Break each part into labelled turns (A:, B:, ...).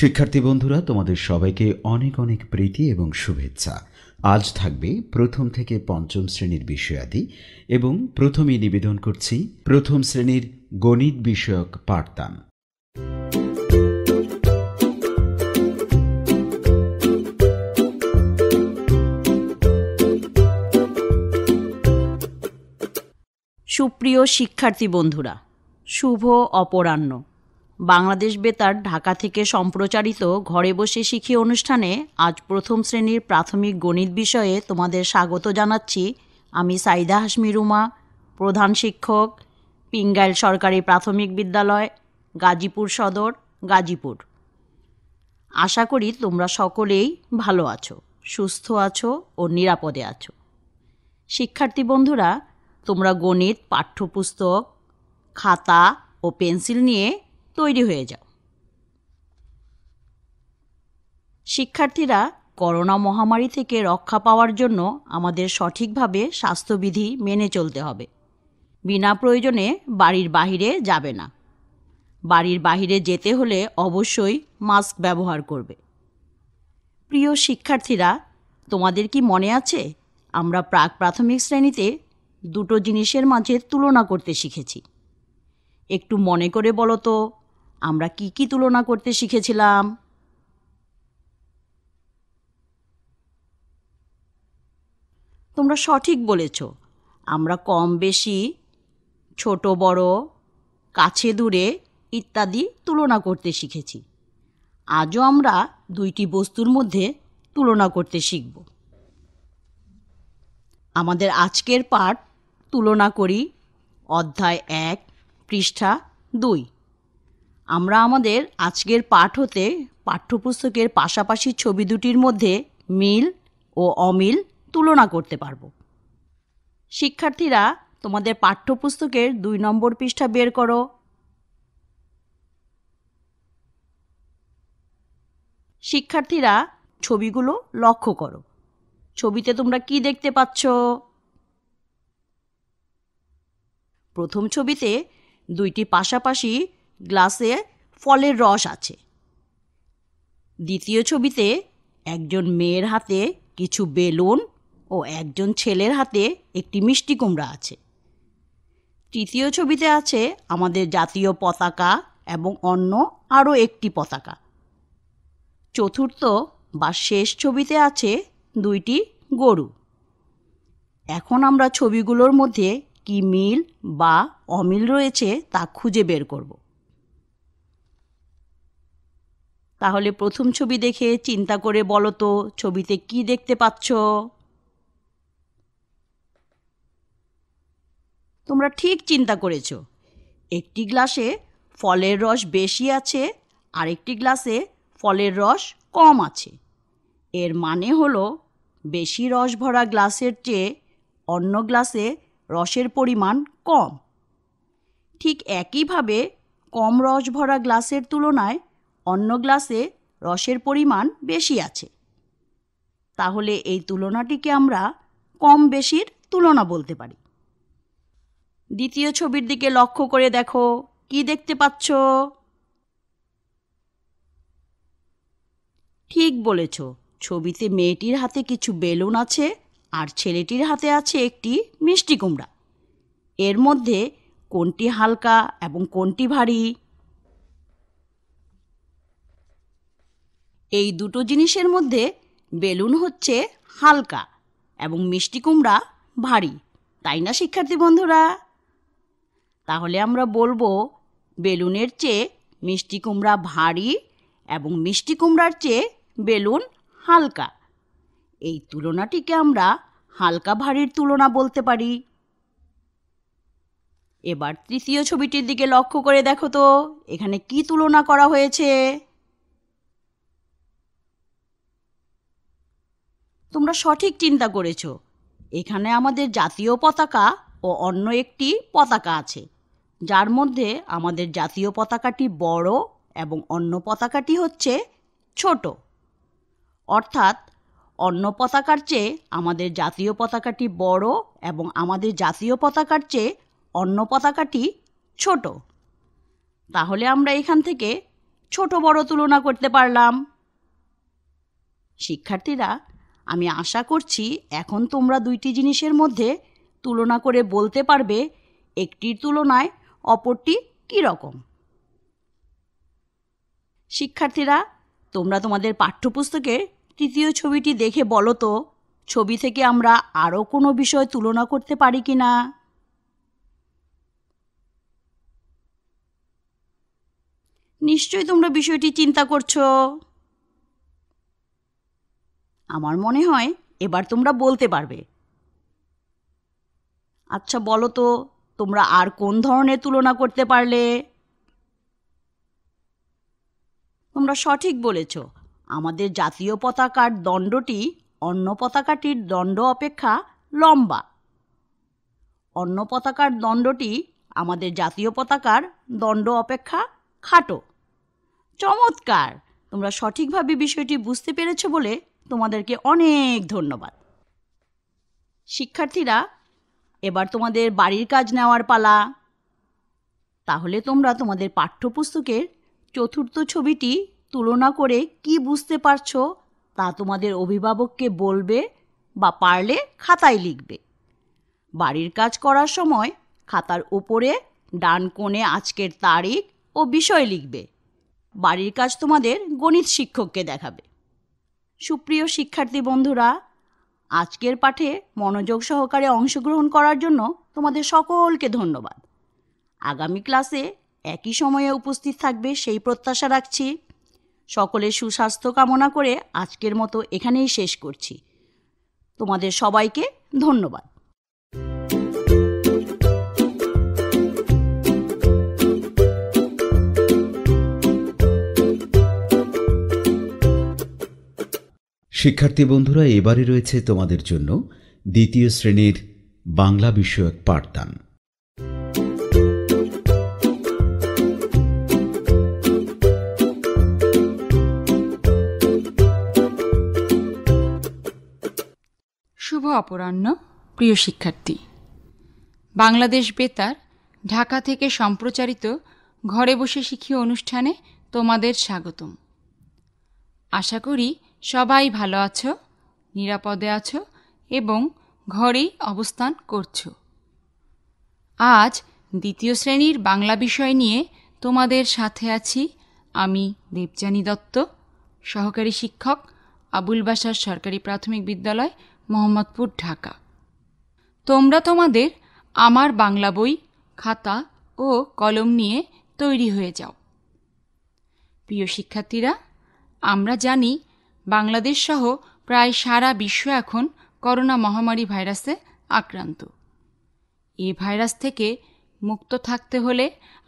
A: শিক্ষার্থী বন্ধুরা তোমাদের সবাইকে অনেক অনেক প্রীতি এবং শুভেচ্ছা আজ থাকবে প্রথম থেকে পঞ্চম শ্রেণীর বিষয়াদি এবং প্রথমেই নিবেদন করছি প্রথম শ্রেণীর গণিত বিষয়ক পাঠদান
B: সুপ্রিয় শিক্ষার্থী বন্ধুরা শুভ অপরাহ্ন বাংলাদেশ বেতার ঢাকা থেকে সম্প্রচারিত ঘরে বসে শিখি অনুষ্ঠানে আজ প্রথম শ্রেণীর প্রাথমিক গণিত বিষয়ে তোমাদের স্বাগত জানাচ্ছি আমি সাইদা হাসমিরুমা প্রধান শিক্ষক পিঙ্গাইল সরকারি প্রাথমিক বিদ্যালয় গাজীপুর সদর গাজীপুর আশা করি তোমরা সকলেই ভালো আছো সুস্থ আছো ও নিরাপদে আছো শিক্ষার্থী বন্ধুরা তোমরা গণিত পাঠ্যপুস্তক খাতা ও পেন্সিল নিয়ে তৈরি হয়ে যাও শিক্ষার্থীরা করোনা মহামারী থেকে রক্ষা পাওয়ার জন্য আমাদের সঠিকভাবে স্বাস্থ্যবিধি মেনে চলতে হবে বিনা প্রয়োজনে বাড়ির বাহিরে যাবে না বাড়ির বাহিরে যেতে হলে অবশ্যই মাস্ক ব্যবহার করবে প্রিয় শিক্ষার্থীরা তোমাদের কি মনে আছে আমরা প্রাক প্রাথমিক শ্রেণীতে দুটো জিনিসের মাঝে তুলনা করতে শিখেছি একটু মনে করে বলো তো আমরা কি কি তুলনা করতে শিখেছিলাম তোমরা সঠিক বলেছ আমরা কম বেশি ছোট বড় কাছে দূরে ইত্যাদি তুলনা করতে শিখেছি আজও আমরা দুইটি বস্তুর মধ্যে তুলনা করতে শিখব আমাদের আজকের পাঠ তুলনা করি অধ্যায় এক পৃষ্ঠা দুই আমরা আমাদের আজকের পাঠ হতে পাঠ্যপুস্তকের পাশাপাশি ছবি দুটির মধ্যে মিল ও অমিল তুলনা করতে পারব শিক্ষার্থীরা তোমাদের পাঠ্যপুস্তকের দুই নম্বর পৃষ্ঠা বের করো শিক্ষার্থীরা ছবিগুলো লক্ষ্য করো ছবিতে তোমরা কি দেখতে পাচ্ছ প্রথম ছবিতে দুইটি পাশাপাশি গ্লাসে ফলের রস আছে দ্বিতীয় ছবিতে একজন মেয়ের হাতে কিছু বেলুন ও একজন ছেলের হাতে একটি মিষ্টি কুমড়া আছে তৃতীয় ছবিতে আছে আমাদের জাতীয় পতাকা এবং অন্য আরও একটি পতাকা চতুর্থ বা শেষ ছবিতে আছে দুইটি গরু এখন আমরা ছবিগুলোর মধ্যে কি মিল বা অমিল রয়েছে তা খুঁজে বের করবো তাহলে প্রথম ছবি দেখে চিন্তা করে বলো তো ছবিতে কি দেখতে পাচ্ছ তোমরা ঠিক চিন্তা করেছ একটি গ্লাসে ফলের রস বেশি আছে আরেকটি গ্লাসে ফলের রস কম আছে এর মানে হলো বেশি রস ভরা গ্লাসের চেয়ে অন্য গ্লাসে রসের পরিমাণ কম ঠিক একইভাবে কম রস ভরা গ্লাসের তুলনায় অন্য গ্লাসে রসের পরিমাণ বেশি আছে তাহলে এই তুলনাটিকে আমরা কম বেশির তুলনা বলতে পারি দ্বিতীয় ছবির দিকে লক্ষ্য করে দেখো কি দেখতে পাচ্ছ ঠিক বলেছ ছবিতে মেয়েটির হাতে কিছু বেলুন আছে আর ছেলেটির হাতে আছে একটি মিষ্টি কুমড়া এর মধ্যে কোনটি হালকা এবং কোনটি ভারী এই দুটো জিনিসের মধ্যে বেলুন হচ্ছে হালকা এবং মিষ্টি কুমড়া ভারী তাই না শিক্ষার্থী বন্ধুরা তাহলে আমরা বলবো বেলুনের চেয়ে মিষ্টি কুমড়া ভারী এবং মিষ্টি কুমড়ার চেয়ে বেলুন হালকা এই তুলনাটিকে আমরা হালকা ভারীর তুলনা বলতে পারি এবার তৃতীয় ছবিটির দিকে লক্ষ্য করে দেখো তো এখানে কি তুলনা করা হয়েছে তোমরা সঠিক চিন্তা করেছ এখানে আমাদের জাতীয় পতাকা ও অন্য একটি পতাকা আছে যার মধ্যে আমাদের জাতীয় পতাকাটি বড় এবং অন্য পতাকাটি হচ্ছে ছোট অর্থাৎ অন্য পতাকার চেয়ে আমাদের জাতীয় পতাকাটি বড় এবং আমাদের জাতীয় পতাকার চেয়ে অন্য পতাকাটি ছোট তাহলে আমরা এখান থেকে ছোট বড় তুলনা করতে পারলাম শিক্ষার্থীরা আমি আশা করছি এখন তোমরা দুইটি জিনিসের মধ্যে তুলনা করে বলতে পারবে একটির তুলনায় অপরটি কীরকম শিক্ষার্থীরা তোমরা তোমাদের পাঠ্যপুস্তকের তৃতীয় ছবিটি দেখে বলো তো ছবি থেকে আমরা আরও কোনো বিষয় তুলনা করতে পারি কি না নিশ্চয়ই তোমরা বিষয়টি চিন্তা করছো আমার মনে হয় এবার তোমরা বলতে পারবে আচ্ছা বলো তো তোমরা আর কোন ধরনের তুলনা করতে পারলে তোমরা সঠিক বলেছ আমাদের জাতীয় পতাকার দণ্ডটি অন্য পতাকাটির দণ্ড অপেক্ষা লম্বা অন্য পতাকার দণ্ডটি আমাদের জাতীয় পতাকার দণ্ড অপেক্ষা খাটো চমৎকার তোমরা সঠিকভাবে বিষয়টি বুঝতে পেরেছ বলে তোমাদেরকে অনেক ধন্যবাদ শিক্ষার্থীরা এবার তোমাদের বাড়ির কাজ নেওয়ার পালা তাহলে তোমরা তোমাদের পাঠ্যপুস্তকের চতুর্থ ছবিটি তুলনা করে কি বুঝতে পারছো তা তোমাদের অভিভাবককে বলবে বা পারলে খাতায় লিখবে বাড়ির কাজ করার সময় খাতার উপরে ডান কোণে আজকের তারিখ ও বিষয় লিখবে বাড়ির কাজ তোমাদের গণিত শিক্ষককে দেখাবে সুপ্রিয় শিক্ষার্থী বন্ধুরা আজকের পাঠে মনোযোগ সহকারে অংশগ্রহণ করার জন্য তোমাদের সকলকে ধন্যবাদ আগামী ক্লাসে একই সময়ে উপস্থিত থাকবে সেই প্রত্যাশা রাখছি সকলের সুস্বাস্থ্য কামনা করে আজকের মতো এখানেই শেষ করছি তোমাদের সবাইকে ধন্যবাদ
A: শিক্ষার্থী বন্ধুরা এবারে রয়েছে তোমাদের জন্য দ্বিতীয় শ্রেণীর বাংলা বিষয়ক পাঠদান
C: শুভ অপরাহ্ন প্রিয় শিক্ষার্থী বাংলাদেশ বেতার ঢাকা থেকে সম্প্রচারিত ঘরে বসে শিখি অনুষ্ঠানে তোমাদের স্বাগতম আশা করি সবাই ভালো আছো নিরাপদে আছো এবং ঘরেই অবস্থান করছো আজ দ্বিতীয় শ্রেণীর বাংলা বিষয় নিয়ে তোমাদের সাথে আছি আমি দেবজানী দত্ত সহকারী শিক্ষক আবুল বাসার সরকারি প্রাথমিক বিদ্যালয় মোহাম্মদপুর ঢাকা তোমরা তোমাদের আমার বাংলা বই খাতা ও কলম নিয়ে তৈরি হয়ে যাও প্রিয় শিক্ষার্থীরা আমরা জানি বাংলাদেশ সহ প্রায় সারা বিশ্ব এখন করোনা মহামারী ভাইরাসে আক্রান্ত এ ভাইরাস থেকে মুক্ত থাকতে হলে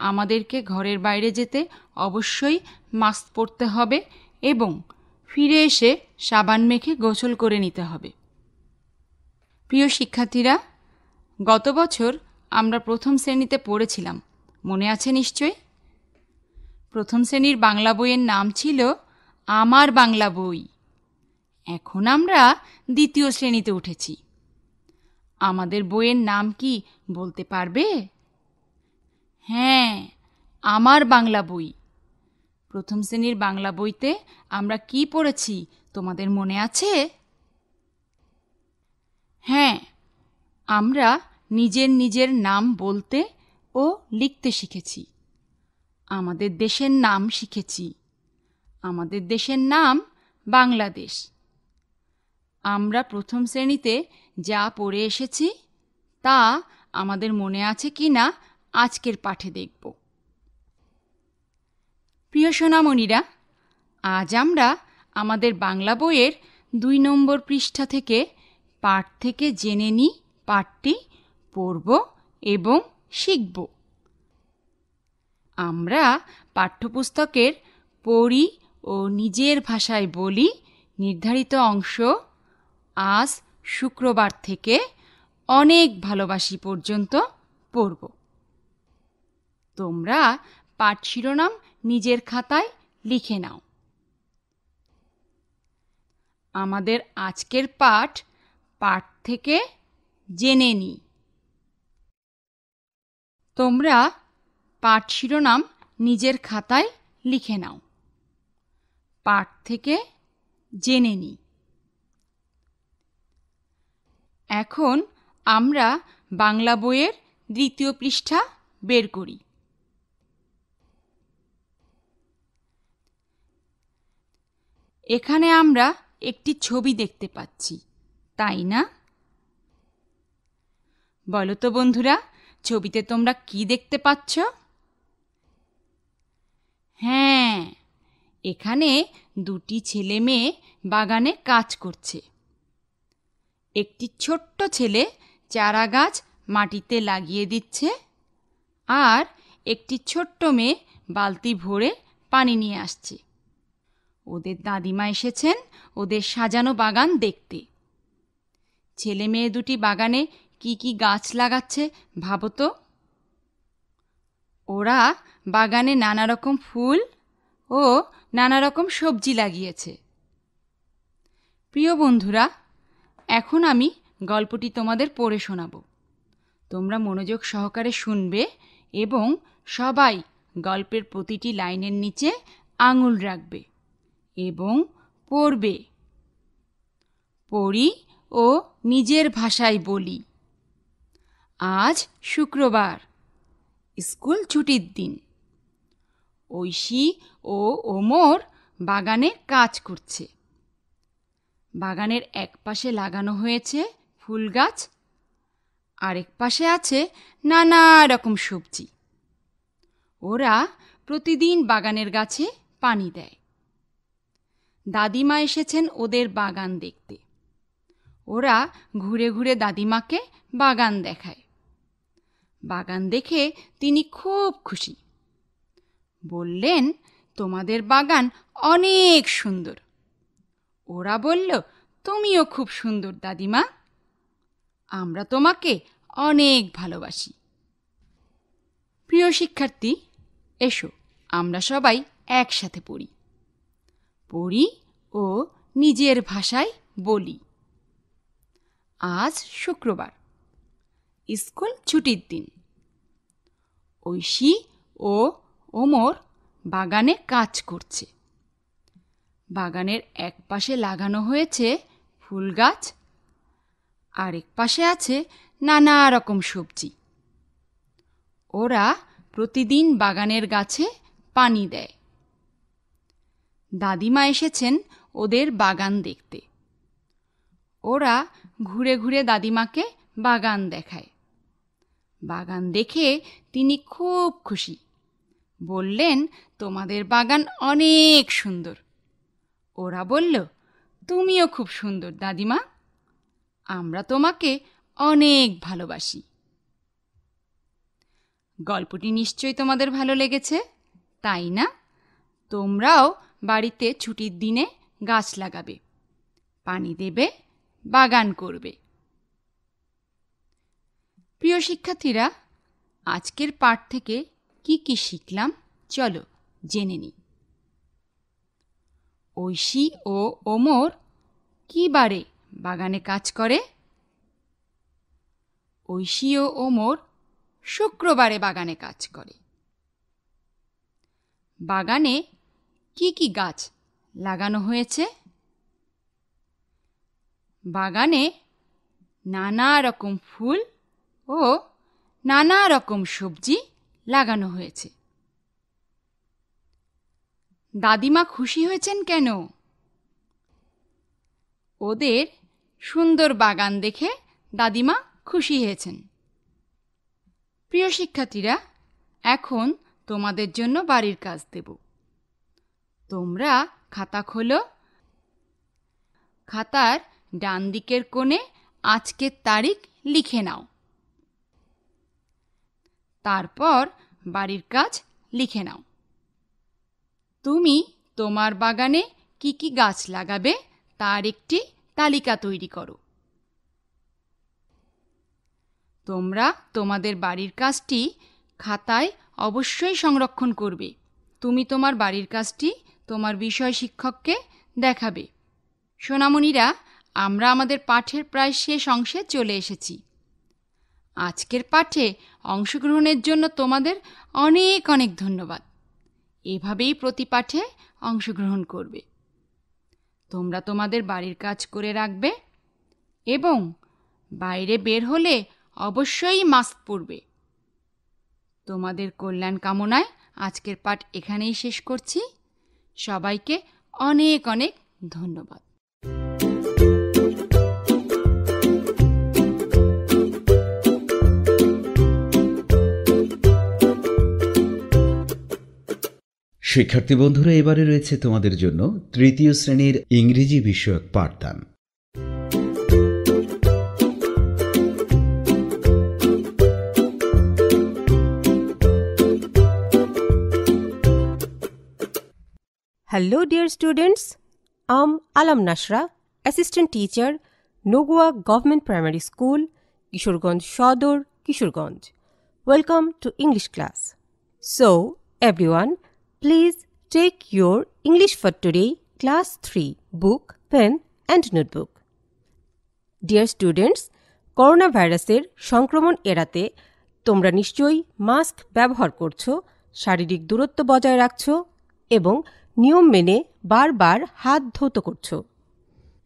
C: আমাদেরকে ঘরের বাইরে যেতে অবশ্যই মাস্ক পরতে হবে এবং ফিরে এসে সাবান মেখে গোসল করে নিতে হবে প্রিয় শিক্ষার্থীরা গত বছর আমরা প্রথম শ্রেণীতে পড়েছিলাম মনে আছে নিশ্চয় প্রথম শ্রেণীর বাংলা বইয়ের নাম ছিল আমার বাংলা বই এখন আমরা দ্বিতীয় শ্রেণীতে উঠেছি আমাদের বইয়ের নাম কি বলতে পারবে হ্যাঁ আমার বাংলা বই প্রথম শ্রেণীর বাংলা বইতে আমরা কি পড়েছি তোমাদের মনে আছে হ্যাঁ আমরা নিজের নিজের নাম বলতে ও লিখতে শিখেছি আমাদের দেশের নাম শিখেছি আমাদের দেশের নাম বাংলাদেশ আমরা প্রথম শ্রেণীতে যা পড়ে এসেছি তা আমাদের মনে আছে কি না আজকের পাঠে দেখব প্রিয় সোনামণিরা আজ আমরা আমাদের বাংলা বইয়ের দুই নম্বর পৃষ্ঠা থেকে পাঠ থেকে জেনে নিই পাঠটি পড়ব এবং শিখব আমরা পাঠ্যপুস্তকের পড়ি ও নিজের ভাষায় বলি নির্ধারিত অংশ আজ শুক্রবার থেকে অনেক ভালোবাসি পর্যন্ত পড়ব তোমরা পাঠ শিরোনাম নিজের খাতায় লিখে নাও আমাদের আজকের পাঠ পাঠ থেকে জেনে নিই তোমরা পাঠ শিরোনাম নিজের খাতায় লিখে নাও পাঠ থেকে জেনে নিই এখন আমরা বাংলা বইয়ের দ্বিতীয় পৃষ্ঠা বের করি এখানে আমরা একটি ছবি দেখতে পাচ্ছি তাই না বলো তো বন্ধুরা ছবিতে তোমরা কি দেখতে পাচ্ছ হ্যাঁ এখানে দুটি ছেলে মেয়ে বাগানে কাজ করছে একটি ছোট্ট ছেলে চারা গাছ মাটিতে লাগিয়ে দিচ্ছে আর একটি ছোট্ট মেয়ে বালতি ভরে পানি নিয়ে আসছে ওদের দাদিমা এসেছেন ওদের সাজানো বাগান দেখতে ছেলে মেয়ে দুটি বাগানে কি কি গাছ লাগাচ্ছে ভাবো তো ওরা বাগানে নানা রকম ফুল ও নানা রকম সবজি লাগিয়েছে প্রিয় বন্ধুরা এখন আমি গল্পটি তোমাদের পড়ে শোনাব তোমরা মনোযোগ সহকারে শুনবে এবং সবাই গল্পের প্রতিটি লাইনের নিচে আঙুল রাখবে এবং পড়বে পড়ি ও নিজের ভাষায় বলি আজ শুক্রবার স্কুল ছুটির দিন ঐশী ও ওমর বাগানে কাজ করছে বাগানের এক পাশে লাগানো হয়েছে ফুল গাছ আরেক পাশে আছে নানা রকম সবজি ওরা প্রতিদিন বাগানের গাছে পানি দেয় দাদিমা এসেছেন ওদের বাগান দেখতে ওরা ঘুরে ঘুরে দাদিমাকে বাগান দেখায় বাগান দেখে তিনি খুব খুশি বললেন তোমাদের বাগান অনেক সুন্দর ওরা বলল তুমিও খুব সুন্দর দাদিমা আমরা তোমাকে অনেক ভালোবাসি প্রিয় শিক্ষার্থী এসো আমরা সবাই একসাথে পড়ি পড়ি ও নিজের ভাষায় বলি আজ শুক্রবার স্কুল ছুটির দিন ঐশী ও ওমর বাগানে কাজ করছে বাগানের এক পাশে লাগানো হয়েছে ফুল গাছ আরেক পাশে আছে নানা রকম সবজি ওরা প্রতিদিন বাগানের গাছে পানি দেয় দাদিমা এসেছেন ওদের বাগান দেখতে ওরা ঘুরে ঘুরে দাদিমাকে বাগান দেখায় বাগান দেখে তিনি খুব খুশি বললেন তোমাদের বাগান অনেক সুন্দর ওরা বলল তুমিও খুব সুন্দর দাদিমা আমরা তোমাকে অনেক ভালোবাসি গল্পটি নিশ্চয়ই তোমাদের ভালো লেগেছে তাই না তোমরাও বাড়িতে ছুটির দিনে গাছ লাগাবে পানি দেবে বাগান করবে প্রিয় শিক্ষার্থীরা আজকের পাঠ থেকে কি কি শিখলাম চলো জেনে নিই ঐশী ও ওমর কি বারে বাগানে কাজ করে ঐশী ও ওমর শুক্রবারে বাগানে কাজ করে বাগানে কি কি গাছ লাগানো হয়েছে বাগানে নানা রকম ফুল ও নানা রকম সবজি লাগানো হয়েছে দাদিমা খুশি হয়েছেন কেন ওদের সুন্দর বাগান দেখে দাদিমা খুশি হয়েছেন প্রিয় শিক্ষার্থীরা এখন তোমাদের জন্য বাড়ির কাজ দেব তোমরা খাতা খোলো খাতার ডান দিকের কোণে আজকের তারিখ লিখে নাও তারপর বাড়ির কাজ লিখে নাও তুমি তোমার বাগানে কি কি গাছ লাগাবে তার একটি তালিকা তৈরি করো তোমরা তোমাদের বাড়ির কাজটি খাতায় অবশ্যই সংরক্ষণ করবে তুমি তোমার বাড়ির কাজটি তোমার বিষয় শিক্ষককে দেখাবে সোনামণিরা আমরা আমাদের পাঠের প্রায় শেষ অংশে চলে এসেছি আজকের পাঠে অংশগ্রহণের জন্য তোমাদের অনেক অনেক ধন্যবাদ এভাবেই প্রতি পাঠে অংশগ্রহণ করবে তোমরা তোমাদের বাড়ির কাজ করে রাখবে এবং বাইরে বের হলে অবশ্যই মাস্ক পরবে তোমাদের কল্যাণ কামনায় আজকের পাঠ এখানেই শেষ করছি সবাইকে অনেক অনেক ধন্যবাদ
A: শিক্ষার্থী বন্ধুরা এবারে রয়েছে তোমাদের জন্য তৃতীয় শ্রেণীর ইংরেজি বিষয়ক পাঠদান
D: hello dear students I'm Alam Nasra assistant teacher Nagua government primary school Kishoreganj Sadar Kishoreganj welcome to English class so everyone please take your English for today class three book pen and notebook dear students corona ভাইরাসের সংক্রমণ এড়াতে তোমরা নিশ্চয়ই মাস্ক ব্যবহার করছো শারীরিক দূরত্ব বজায় রাখছো এবং নিয়ম মেনে বারবার হাত ধৌত করছো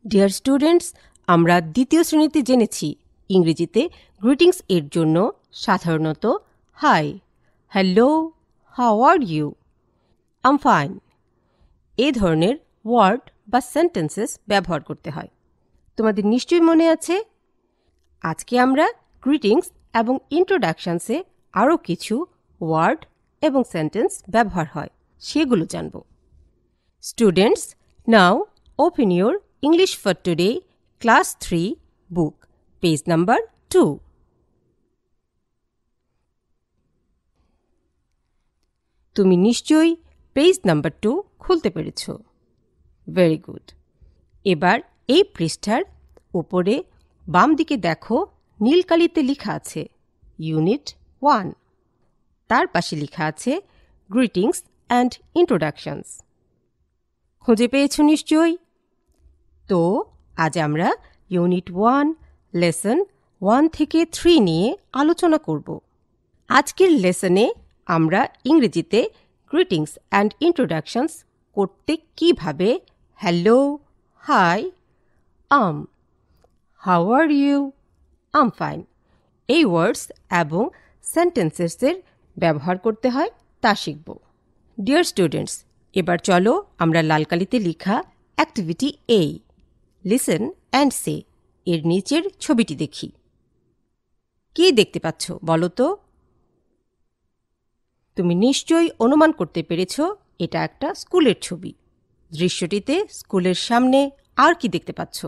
D: ডিয়ার স্টুডেন্টস আমরা দ্বিতীয় শ্রেণীতে জেনেছি ইংরেজিতে গ্রিটিংস এর জন্য সাধারণত hi hello how are you I'm fine এ ধরনের ওয়ার্ড বা সেন্টেন্সেস ব্যবহার করতে হয় তোমাদের নিশ্চয়ই মনে আছে আজকে আমরা গ্রিটিংস এবং ইন্ট্রোডাকশানসে আরও কিছু ওয়ার্ড এবং সেন্টেন্স ব্যবহার হয় সেগুলো জানব students now open your English for today class three book page number two তুমি নিশ্চয়ই পেজ নাম্বার টু খুলতে পেরেছ ভেরি গুড এবার এই পৃষ্ঠার উপরে বাম দিকে দেখো নীলকালিতে লেখা আছে ইউনিট ওয়ান তার পাশে লেখা আছে গ্রিটিংস অ্যান্ড ইন্ট্রোডাকশনস খুঁজে পেয়েছ নিশ্চয়ই তো আজ আমরা ইউনিট ওয়ান লেসন ওয়ান থেকে থ্রি নিয়ে আলোচনা করব আজকের লেসনে আমরা ইংরেজিতে গ্রিটিংস অ্যান্ড ইন্ট্রোডাকশনস করতে কিভাবে hello hi I'm how are you I'm fine এই ওয়ার্ডস এবং সেন্টেন্সেসের ব্যবহার করতে হয় তা শিখব ডিয়ার স্টুডেন্টস এবার চলো আমরা লালকালিতে লেখা activity A listen and say এর নিচের ছবিটি দেখি কি দেখতে পাচ্ছ বলো তো তুমি নিশ্চয়ই অনুমান করতে পেরেছ এটা একটা স্কুলের ছবি দৃশ্যটিতে স্কুলের সামনে আর কি দেখতে পাচ্ছ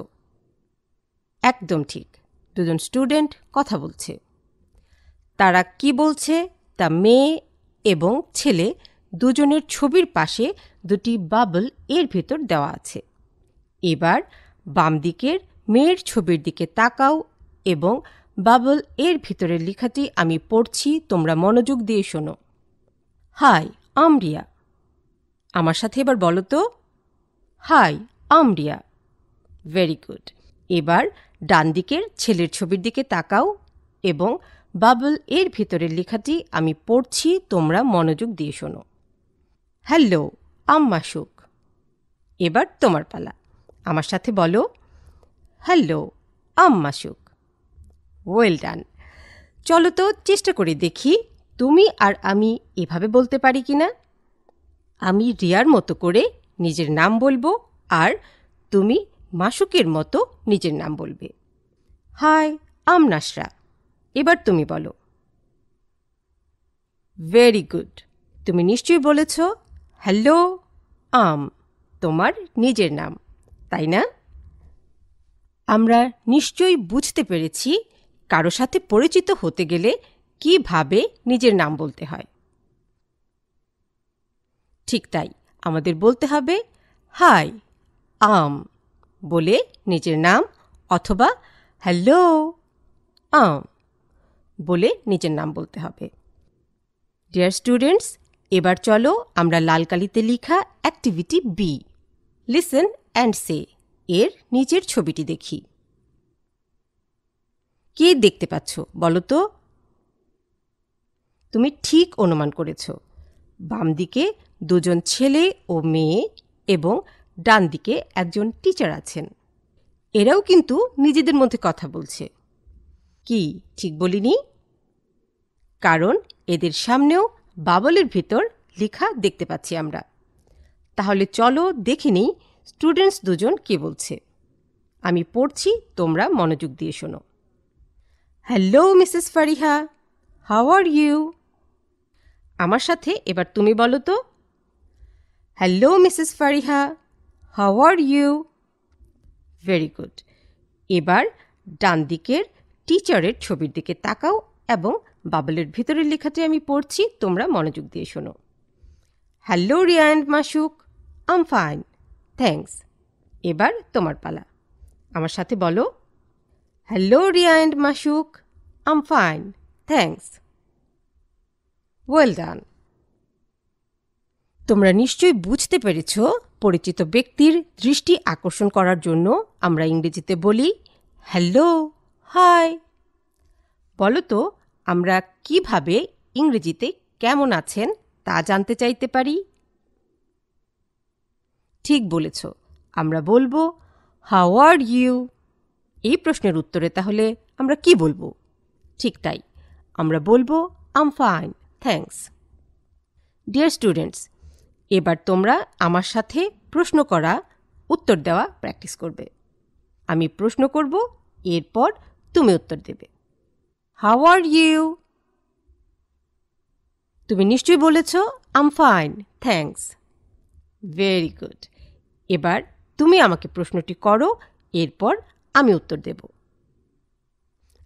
D: একদম ঠিক দুজন স্টুডেন্ট কথা বলছে তারা কি বলছে তা মেয়ে এবং ছেলে দুজনের ছবির পাশে দুটি বাবল এর ভেতর দেওয়া আছে এবার বাম দিকের মেয়ের ছবির দিকে তাকাও এবং বাবল এর ভিতরের লেখাটি আমি পড়ছি তোমরা মনোযোগ দিয়ে শোনো হাই আমরিয়া আমার সাথে এবার বলো তো হাই আমরিয়া ভেরি গুড এবার ডান দিকের ছেলের ছবির দিকে তাকাও এবং বাবল এর ভিতরের লেখাটি আমি পড়ছি তোমরা মনোযোগ দিয়ে শোনো হ্যালো আম্মাসুক এবার তোমার পালা আমার সাথে বলো হ্যালো আম্মাসুক ওয়েল ডান চলো তো চেষ্টা করে দেখি তুমি আর আমি এভাবে বলতে পারি কি না আমি রিয়ার মতো করে নিজের নাম বলবো আর তুমি মাসুকের মতো নিজের নাম বলবে হাই নাসরা এবার তুমি বলো ভেরি গুড তুমি নিশ্চয়ই বলেছ হ্যালো আম তোমার নিজের নাম তাই না আমরা নিশ্চয়ই বুঝতে পেরেছি কারো সাথে পরিচিত হতে গেলে কিভাবে নিজের নাম বলতে হয় ঠিক তাই আমাদের বলতে হবে হাই আম বলে নিজের নাম অথবা হ্যালো আম বলে নিজের নাম বলতে হবে ডিয়ার স্টুডেন্টস এবার চলো আমরা লাল কালিতে লেখা activity B listen and say এর নিচের ছবিটি দেখি কে দেখতে পাচ্ছ বলো তো তুমি ঠিক অনুমান করেছ বাম দিকে দুজন ছেলে ও মেয়ে এবং ডান দিকে একজন টিচার আছেন এরাও কিন্তু নিজেদের মধ্যে কথা বলছে কি ঠিক বলিনি কারণ এদের সামনেও বাবলের ভিতর লেখা দেখতে পাচ্ছি আমরা তাহলে চলো দেখে নিই স্টুডেন্টস দুজন কে বলছে আমি পড়ছি তোমরা মনোযোগ দিয়ে শোনো hello Mrs Fariha how are you আমার সাথে এবার তুমি বলো তো hello Mrs Fariha how are you very good এবার ডান দিকের টিচারের ছবির দিকে তাকাও এবং বাবলের ভিতরের লেখাটি আমি পড়ছি তোমরা মনোযোগ দিয়ে শোনো hello Riya and Masuk I'm fine thanks এবার তোমার পালা আমার সাথে বলো hello Riya and Masuk I'm fine thanks well done তোমরা নিশ্চয়ই বুঝতে পেরেছ পরিচিত ব্যক্তির দৃষ্টি আকর্ষণ করার জন্য আমরা ইংরেজিতে বলি হ্যালো হাই বলো তো আমরা কিভাবে ইংরেজিতে কেমন আছেন তা জানতে চাইতে পারি ঠিক বলেছ আমরা বলবো হাউ আর ইউ এই প্রশ্নের উত্তরে তাহলে আমরা কি বলবো ঠিক তাই আমরা বলবো I'm fine thanks dear students এবার তোমরা আমার সাথে প্রশ্ন করা উত্তর দেওয়া প্র্যাকটিস করবে আমি প্রশ্ন করব এরপর তুমি উত্তর দেবে হাউ আর ইউ তুমি নিশ্চয়ই বলেছ I'm fine thanks very good এবার তুমি আমাকে প্রশ্নটি করো এরপর আমি উত্তর দেব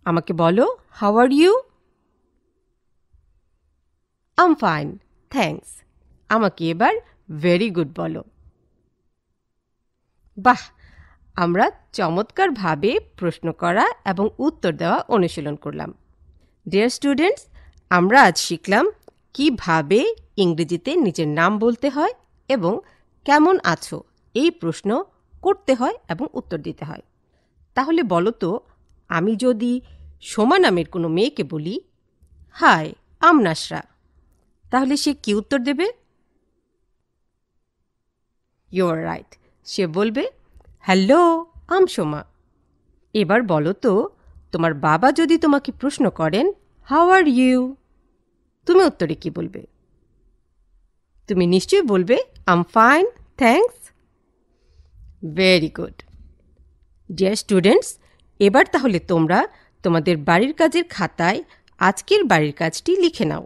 D: আমাকে বলো how are you I'm fine thanks আমাকে এবার ভেরি গুড বলো বাহ আমরা চমৎকারভাবে প্রশ্ন করা এবং উত্তর দেওয়া অনুশীলন করলাম ডিয়ার স্টুডেন্টস আমরা আজ শিখলাম কিভাবে ইংরেজিতে নিজের নাম বলতে হয় এবং কেমন আছো এই প্রশ্ন করতে হয় এবং উত্তর দিতে হয় তাহলে বলো তো আমি যদি সোমা নামের কোনো মেয়েকে বলি হাই আমনাসরা তাহলে সে কি উত্তর দেবে ইউর রাইট সে বলবে হ্যালো আম সোমা এবার বলো তো তোমার বাবা যদি তোমাকে প্রশ্ন করেন হাউ আর ইউ তুমি উত্তরে কি বলবে তুমি নিশ্চয়ই বলবে I'm fine thanks very good dear students এবার তাহলে তোমরা তোমাদের বাড়ির কাজের খাতায় আজকের বাড়ির কাজটি লিখে নাও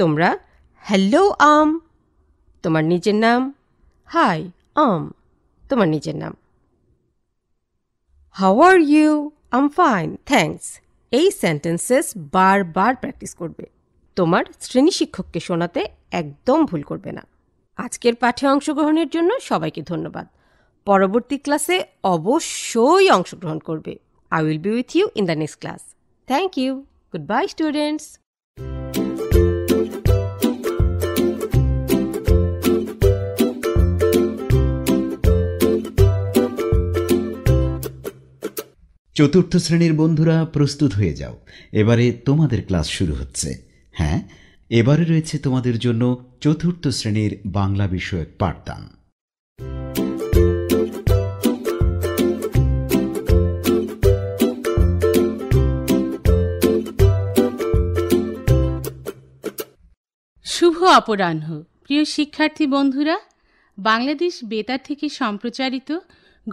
D: তোমরা হ্যালো আম তোমার নিজের নাম হাই আম তোমার নিজের নাম how are you I'm fine thanks এই সেন্টেন্সেস বারবার প্র্যাকটিস করবে তোমার শ্রেণী শিক্ষককে শোনাতে একদম ভুল করবে না আজকের পাঠে অংশগ্রহণের জন্য সবাইকে ধন্যবাদ পরবর্তী ক্লাসে অবশ্যই অংশগ্রহণ করবে I will be with you in the next class thank you good bye students
A: চতুর্থ শ্রেণীর বন্ধুরা প্রস্তুত হয়ে যাও এবারে তোমাদের ক্লাস শুরু হচ্ছে হ্যাঁ এবারে রয়েছে তোমাদের জন্য চতুর্থ শ্রেণীর বাংলা বিষয়ক পাঠদান
E: শুভ অপরাহ্ন প্রিয় শিক্ষার্থী বন্ধুরা বাংলাদেশ বেতার থেকে সম্প্রচারিত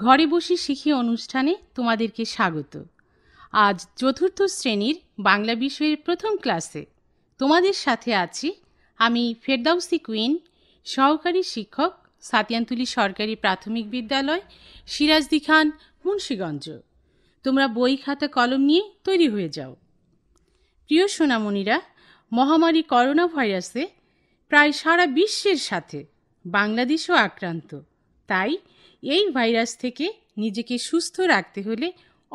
E: ঘরে বসে শিখি অনুষ্ঠানে তোমাদেরকে স্বাগত আজ চতুর্থ শ্রেণীর বাংলা বিষয়ের প্রথম ক্লাসে তোমাদের সাথে আছি আমি ফেরদাউসি কুইন সহকারী শিক্ষক সাতিয়ানতুলি সরকারি প্রাথমিক বিদ্যালয় সিরাজদি খান মুন্সীগঞ্জ তোমরা বই খাতা কলম নিয়ে তৈরি হয়ে যাও প্রিয় সোনামণিরা মহামারী করোনা ভাইরাসে প্রায় সারা বিশ্বের সাথে বাংলাদেশও আক্রান্ত তাই এই ভাইরাস থেকে নিজেকে সুস্থ রাখতে হলে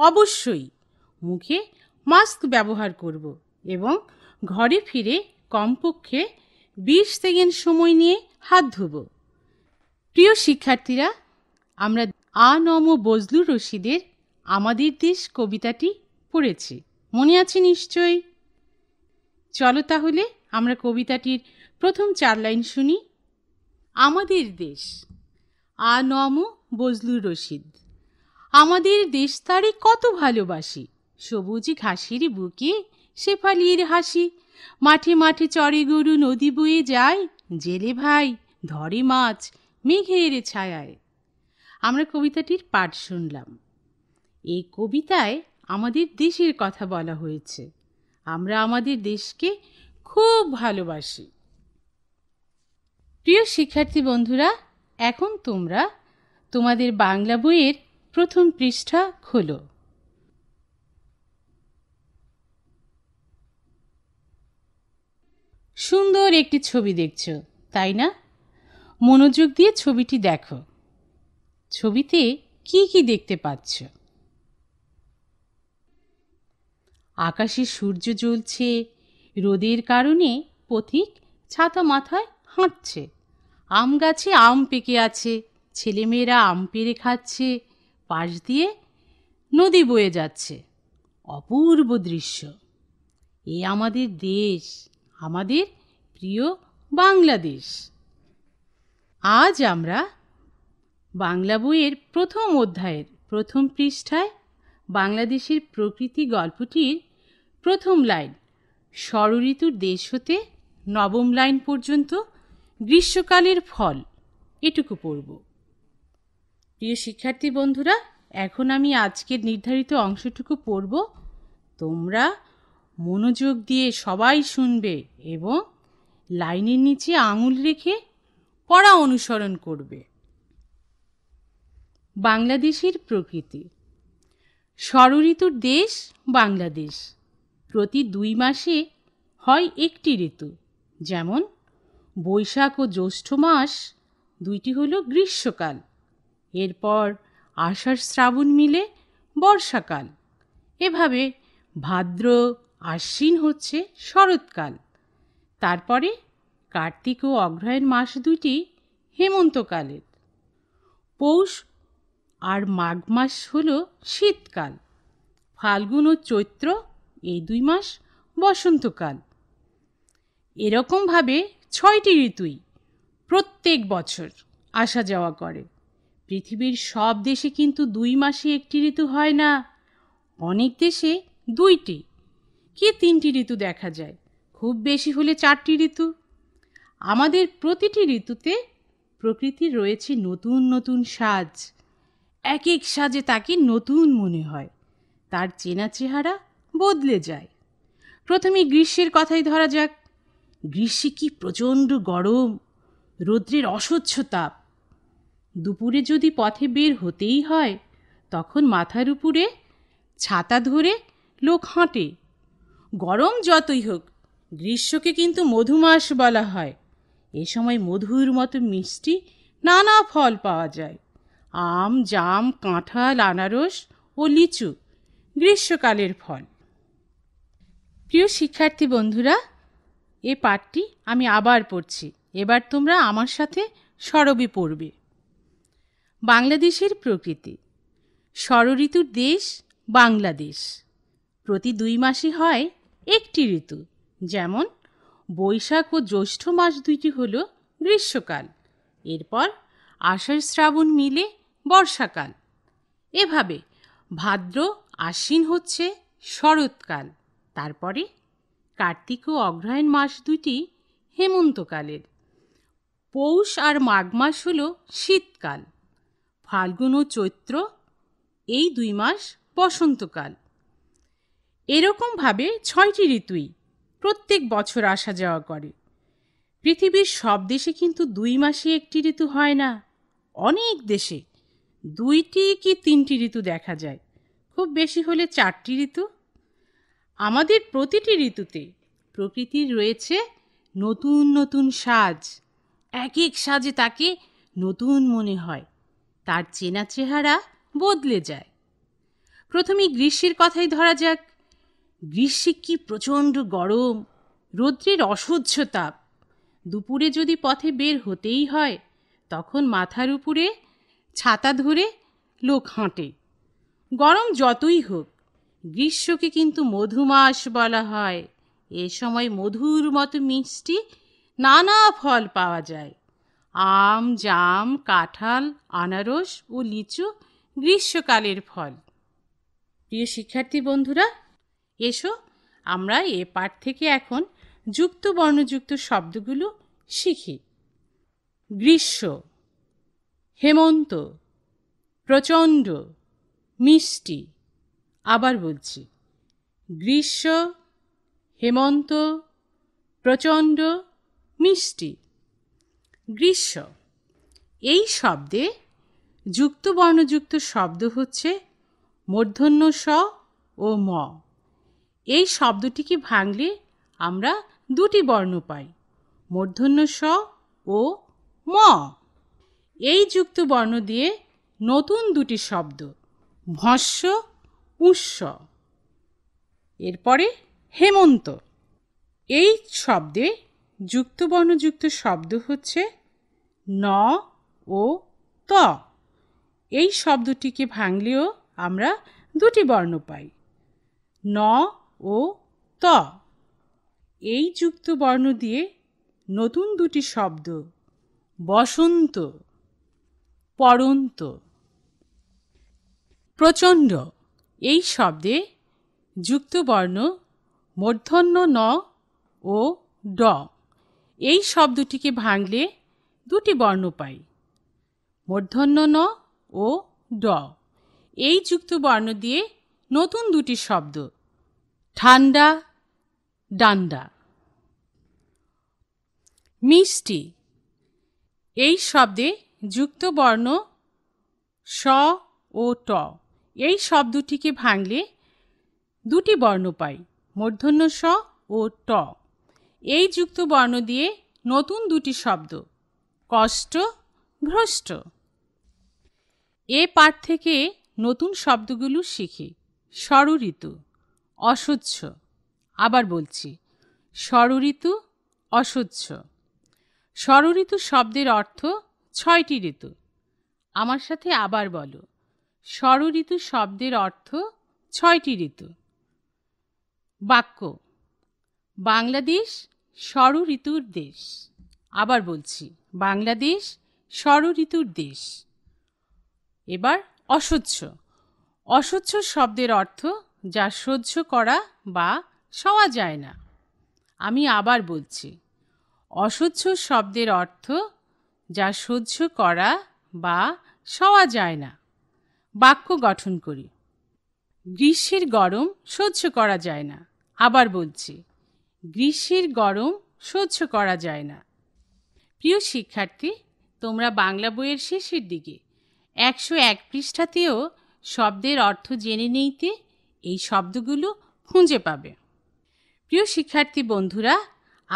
E: অবশ্যই মুখে মাস্ক ব্যবহার করব এবং ঘরে ফিরে কমপক্ষে বিশ সেকেন্ড সময় নিয়ে হাত ধুব প্রিয় শিক্ষার্থীরা আমরা আনম বজলুর রশিদের আমাদের দেশ কবিতাটি পড়েছি মনে আছে নিশ্চয়ই চলো তাহলে আমরা কবিতাটির প্রথম চার লাইন শুনি আমাদের দেশ আনম বজলুর রশিদ আমাদের দেশ তারে কত ভালোবাসি সবুজ ঘাসির বুকে শেফালির হাসি মাঠে মাঠে চরে গরু নদী বয়ে যায় জেলে ভাই ধরে মাছ মেঘের ছায়ায় আমরা কবিতাটির পাঠ শুনলাম এই কবিতায় আমাদের দেশের কথা বলা হয়েছে আমরা আমাদের দেশকে খুব ভালোবাসি প্রিয় শিক্ষার্থী বন্ধুরা এখন তোমরা তোমাদের বাংলা বইয়ের প্রথম পৃষ্ঠা খোলো সুন্দর একটি ছবি দেখছ তাই না মনোযোগ দিয়ে ছবিটি দেখো ছবিতে কি কি দেখতে পাচ্ছ আকাশে সূর্য জ্বলছে রোদের কারণে পথিক ছাতা মাথায় হাঁটছে আম গাছে আম পেকে আছে ছেলেমেয়েরা আম পেড়ে খাচ্ছে পাশ দিয়ে নদী বয়ে যাচ্ছে অপূর্ব দৃশ্য এ আমাদের দেশ আমাদের প্রিয় বাংলাদেশ আজ আমরা বাংলা বইয়ের প্রথম অধ্যায়ের প্রথম পৃষ্ঠায় বাংলাদেশের প্রকৃতি গল্পটির প্রথম লাইন ষড়ঋতুর দেশ হতে নবম লাইন পর্যন্ত গ্রীষ্মকালের ফল এটুকু পড়ব প্রিয় শিক্ষার্থী বন্ধুরা এখন আমি আজকের নির্ধারিত অংশটুকু পড়ব তোমরা মনোযোগ দিয়ে সবাই শুনবে এবং লাইনের নিচে আঙুল রেখে পড়া অনুসরণ করবে বাংলাদেশের প্রকৃতি ষড়ঋতুর দেশ বাংলাদেশ প্রতি দুই মাসে হয় একটি ঋতু যেমন বৈশাখ ও জ্যৈষ্ঠ মাস দুইটি হল গ্রীষ্মকাল এরপর আষাঢ় শ্রাবণ মিলে বর্ষাকাল এভাবে ভাদ্র আশ্বিন হচ্ছে শরৎকাল তারপরে কার্তিক ও অগ্রহায়ণ মাস দুটি হেমন্তকালের পৌষ আর মাঘ মাস হল শীতকাল ফাল্গুন ও চৈত্র এই দুই মাস বসন্তকাল এরকমভাবে ছয়টি ঋতুই প্রত্যেক বছর আসা যাওয়া করে পৃথিবীর সব দেশে কিন্তু দুই মাসে একটি ঋতু হয় না অনেক দেশে দুইটি কি তিনটি ঋতু দেখা যায় খুব বেশি হলে চারটি ঋতু আমাদের প্রতিটি ঋতুতে প্রকৃতির রয়েছে নতুন নতুন সাজ এক এক সাজে তাকে নতুন মনে হয় তার চেনা চেহারা বদলে যায় প্রথমে গ্রীষ্মের কথাই ধরা যাক গ্রীষ্মে কি প্রচণ্ড গরম রৌদ্রের অসহ্য তাপ দুপুরে যদি পথে বের হতেই হয় তখন মাথার উপরে ছাতা ধরে লোক হাঁটে গরম যতই হোক গ্রীষ্মকে কিন্তু মধুমাস বলা হয় এ সময় মধুর মতো মিষ্টি নানা ফল পাওয়া যায় আম জাম কাঁঠাল আনারস ও লিচু গ্রীষ্মকালের ফল প্রিয় শিক্ষার্থী বন্ধুরা এ পাঠটি আমি আবার পড়ছি এবার তোমরা আমার সাথে সরবি পড়বে বাংলাদেশের প্রকৃতি ষড়ঋতুর দেশ বাংলাদেশ প্রতি দুই মাসে হয় একটি ঋতু যেমন বৈশাখ ও জ্যৈষ্ঠ মাস দুইটি হল গ্রীষ্মকাল এরপর আষাঢ় শ্রাবণ মিলে বর্ষাকাল এভাবে ভাদ্র আশ্বিন হচ্ছে শরৎকাল তারপরে কার্তিক ও অগ্রহায়ণ মাস দুটি হেমন্তকালের পৌষ আর মাঘ মাস হল শীতকাল ফাল্গুন ও চৈত্র এই দুই মাস বসন্তকাল এরকমভাবে ছয়টি ঋতুই প্রত্যেক বছর আসা যাওয়া করে পৃথিবীর সব দেশে কিন্তু দুই মাসে একটি ঋতু হয় না অনেক দেশে দুইটি কি তিনটি ঋতু দেখা যায় খুব বেশি হলে চারটি ঋতু আমাদের প্রতিটি ঋতুতে প্রকৃতির রয়েছে নতুন নতুন সাজ এক এক সাজে তাকে নতুন মনে হয় তার চেনা চেহারা বদলে যায় প্রথমে গ্রীষ্মের কথাই ধরা যাক গ্রীষ্মে কি প্রচণ্ড গরম রৌদ্রের অসহ্য তাপ দুপুরে যদি পথে বের হতেই হয় তখন মাথার উপরে ছাতা ধরে লোক হাঁটে গরম যতই হোক গ্রীষ্মকে কিন্তু মধুমাস বলা হয় এ সময় মধুর মতো মিষ্টি নানা ফল পাওয়া যায় আম জাম কাঁঠাল আনারস ও লিচু গ্রীষ্মকালের ফল প্রিয় শিক্ষার্থী বন্ধুরা এসো আমরা এ পাঠ থেকে এখন যুক্ত বর্ণযুক্ত শব্দগুলো শিখি গ্রীষ্ম হেমন্ত প্রচণ্ড মিষ্টি আবার বলছি গ্রীষ্ম হেমন্ত প্রচণ্ড মিষ্টি গ্রীষ্ম এই শব্দে যুক্ত বর্ণযুক্ত শব্দ হচ্ছে মূর্ধন্য স ও ম এই শব্দটিকে ভাঙলে আমরা দুটি বর্ণ পাই মূর্ধন্য স ও ম এই যুক্ত বর্ণ দিয়ে নতুন দুটি শব্দ ভস্য উৎস এরপরে হেমন্ত এই শব্দে যুক্ত বর্ণযুক্ত শব্দ হচ্ছে ন ও ত এই শব্দটিকে ভাঙলেও আমরা দুটি বর্ণ পাই ন ও ত এই যুক্ত বর্ণ দিয়ে নতুন দুটি শব্দ বসন্ত পরন্ত প্রচণ্ড এই শব্দে যুক্তবর্ণ মর্ধন্য ন ও ড এই শব্দটিকে ভাঙলে দুটি বর্ণ পাই মূর্ধন্য ন ও ড এই যুক্ত বর্ণ দিয়ে নতুন দুটি শব্দ ঠান্ডা ডান্ডা মিষ্টি এই শব্দে যুক্ত বর্ণ স ও ট এই শব্দটিকে ভাঙলে দুটি বর্ণ পাই মূর্ধন্য স ও ট এই যুক্ত বর্ণ দিয়ে নতুন দুটি শব্দ কষ্ট ভ্রষ্ট এ পাঠ থেকে নতুন শব্দগুলো শিখি ষড়ঋতু অসহ্য আবার বলছি ষড়ঋতু অসহ্য ষড়ঋতু শব্দের অর্থ ছয়টি ঋতু আমার সাথে আবার বলো ষড়ঋতু শব্দের অর্থ ছয়টি ঋতু বাক্য বাংলাদেশ ষড় ঋতুর দেশ আবার বলছি বাংলাদেশ ষড় ঋতুর দেশ এবার অসহ্য অসহ্য শব্দের অর্থ যা সহ্য করা বা সওয়া যায় না আমি আবার বলছি অসহ্য শব্দের অর্থ যা সহ্য করা বা সওয়া যায় না বাক্য গঠন করি গ্রীষ্মের গরম সহ্য করা যায় না আবার বলছি গ্রীষ্মের গরম সহ্য করা যায় না প্রিয় শিক্ষার্থী তোমরা বাংলা বইয়ের শেষের দিকে একশো এক পৃষ্ঠাতেও শব্দের অর্থ জেনে নিতে এই শব্দগুলো খুঁজে পাবে প্রিয় শিক্ষার্থী বন্ধুরা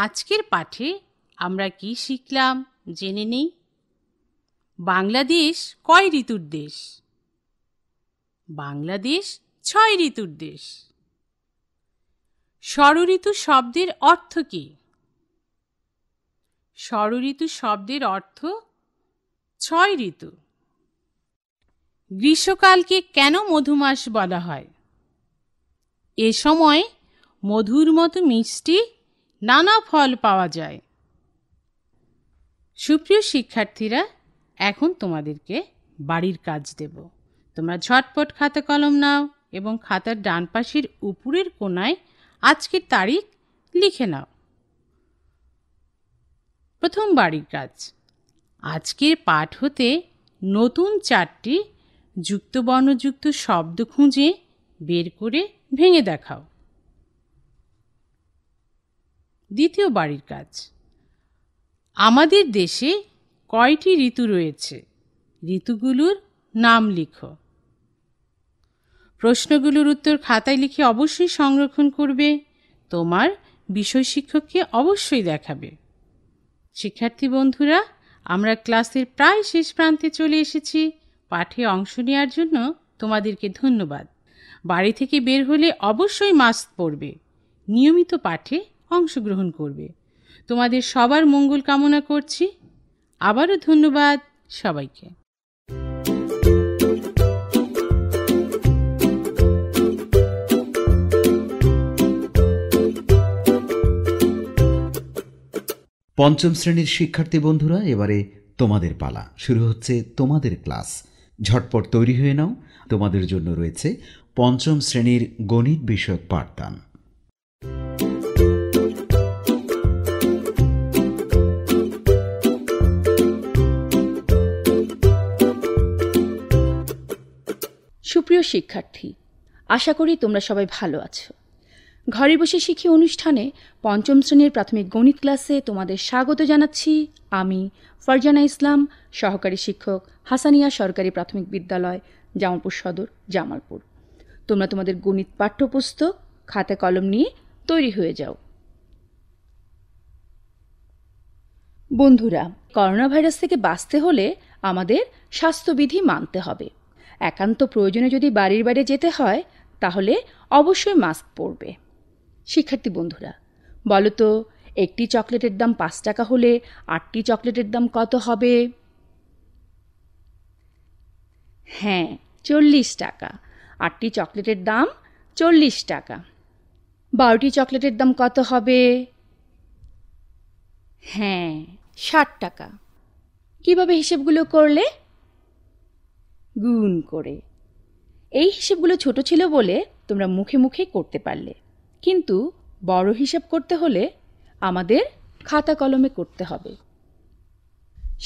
E: আজকের পাঠে আমরা কি শিখলাম জেনে নেই বাংলাদেশ কয় ঋতুর দেশ বাংলাদেশ ছয় ঋতুর দেশ ষড়ঋতু শব্দের অর্থ কি ষড়ঋতু শব্দের অর্থ ছয় ঋতু গ্রীষ্মকালকে কেন মধুমাস বলা হয় এ সময় মধুর মতো মিষ্টি নানা ফল পাওয়া যায় সুপ্রিয় শিক্ষার্থীরা এখন তোমাদেরকে বাড়ির কাজ দেব তোমরা ঝটপট খাতা কলম নাও এবং খাতার ডান পাশের উপরের কোনায় আজকের তারিখ লিখে নাও প্রথম বাড়ির কাজ আজকের পাঠ হতে নতুন চারটি যুক্ত বর্ণযুক্ত শব্দ খুঁজে বের করে ভেঙে দেখাও দ্বিতীয় বাড়ির কাজ আমাদের দেশে কয়টি ঋতু রয়েছে ঋতুগুলোর নাম লিখো প্রশ্নগুলোর উত্তর খাতায় লিখে অবশ্যই সংরক্ষণ করবে তোমার বিষয় শিক্ষককে অবশ্যই দেখাবে শিক্ষার্থী বন্ধুরা আমরা ক্লাসের প্রায় শেষ প্রান্তে চলে এসেছি পাঠে অংশ নেওয়ার জন্য তোমাদেরকে ধন্যবাদ বাড়ি থেকে বের হলে অবশ্যই মাস্ক পরবে নিয়মিত পাঠে অংশগ্রহণ করবে তোমাদের সবার মঙ্গল কামনা করছি আবারও ধন্যবাদ সবাইকে
A: পঞ্চম শ্রেণীর শিক্ষার্থী বন্ধুরা এবারে তোমাদের পালা শুরু হচ্ছে তোমাদের ক্লাস ঝটপট তৈরি হয়ে নাও তোমাদের জন্য রয়েছে পঞ্চম শ্রেণীর গণিত বিষয়ক পাঠদান
F: সুপ্রিয় শিক্ষার্থী আশা করি তোমরা সবাই ভালো আছো ঘরে বসে শিখি অনুষ্ঠানে পঞ্চম শ্রেণীর প্রাথমিক গণিত ক্লাসে তোমাদের স্বাগত জানাচ্ছি আমি ফরজানা ইসলাম সহকারী শিক্ষক হাসানিয়া সরকারি প্রাথমিক বিদ্যালয় জামালপুর সদর জামালপুর তোমরা তোমাদের গণিত পাঠ্যপুস্তক খাতা কলম নিয়ে তৈরি হয়ে যাও বন্ধুরা করোনা ভাইরাস থেকে বাঁচতে হলে আমাদের স্বাস্থ্যবিধি মানতে হবে একান্ত প্রয়োজনে যদি বাড়ির বাইরে যেতে হয় তাহলে অবশ্যই মাস্ক পরবে শিক্ষার্থী বন্ধুরা বলো তো একটি চকলেটের দাম পাঁচ টাকা হলে আটটি চকলেটের দাম কত হবে হ্যাঁ চল্লিশ টাকা আটটি চকলেটের দাম চল্লিশ টাকা বারোটি চকলেটের দাম কত হবে হ্যাঁ ষাট টাকা কীভাবে হিসেবগুলো করলে গুণ করে এই হিসেবগুলো ছোট ছিল বলে তোমরা মুখে মুখে করতে পারলে কিন্তু বড় হিসাব করতে হলে আমাদের খাতা কলমে করতে হবে